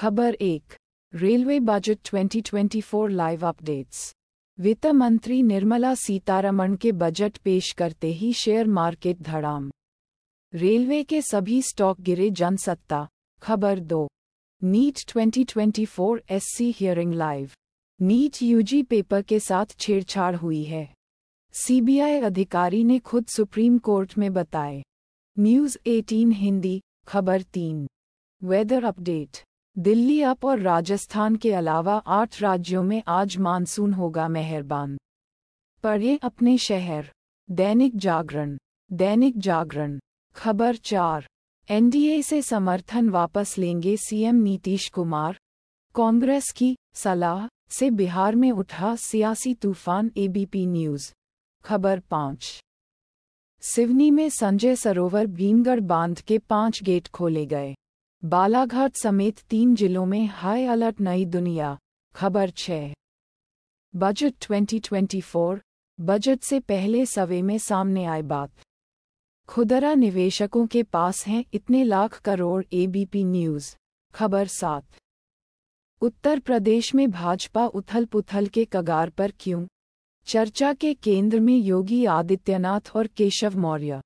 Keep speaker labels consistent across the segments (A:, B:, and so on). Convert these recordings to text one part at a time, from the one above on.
A: खबर एक railway budget 2024 live updates वित्त मंत्री निर्मला सीतारमण के बजट पेश करते ही शेयर मार्केट धड़ाम रेलवे के सभी स्टॉक गिरे जनसत्ता खबर दो NEET 2024 SC hearing live NEET UG paper के साथ छेड़छाड़ हुई है सीबीआई अधिकारी ने खुद सुप्रीम कोर्ट में बताए न्यूज़ 18 हिंदी खबर तीन वेदर अपडेट दिल्ली अप और राजस्थान के अलावा आठ राज्यों में आज मानसून होगा मेहरबान पढ़े अपने शहर दैनिक जागरण दैनिक जागरण खबर चार एनडीए से समर्थन वापस लेंगे सीएम नीतीश कुमार कांग्रेस की सलाह से बिहार में उठा सियासी तूफान एबीपी न्यूज खबर पाँच सिवनी में संजय सरोवर भीमगढ़ बांध के पांच गेट खोले गए बालाघाट समेत तीन जिलों में हाई अलर्ट नई दुनिया खबर छः बजट 2024 बजट से पहले सवे में सामने आई बात खुदरा निवेशकों के पास हैं इतने लाख करोड़ एबीपी न्यूज़ खबर सात उत्तर प्रदेश में भाजपा उथल पुथल के कगार पर क्यों चर्चा के केंद्र में योगी आदित्यनाथ और केशव मौर्य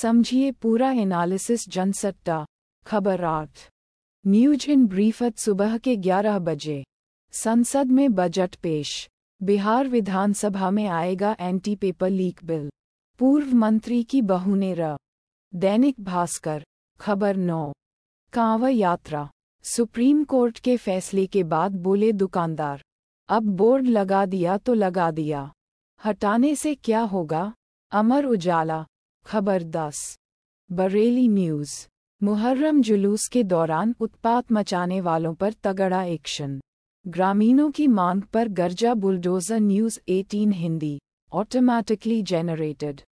A: समझिए पूरा एनालिसिस जनसट्टा खबर आठ न्यूज इन ब्रीफत सुबह के 11 बजे संसद में बजट पेश बिहार विधानसभा में आएगा एंटी पेपर लीक बिल पूर्व मंत्री की बहू ने र दैनिक भास्कर खबर नौ कांव यात्रा सुप्रीम कोर्ट के फैसले के बाद बोले दुकानदार अब बोर्ड लगा दिया तो लगा दिया हटाने से क्या होगा अमर उजाला खबर दस बरेली न्यूज़ मुहर्रम जुलूस के दौरान उत्पात मचाने वालों पर तगड़ा एक्शन ग्रामीणों की मांग पर गर्जा bulldozer news 18 Hindi automatically generated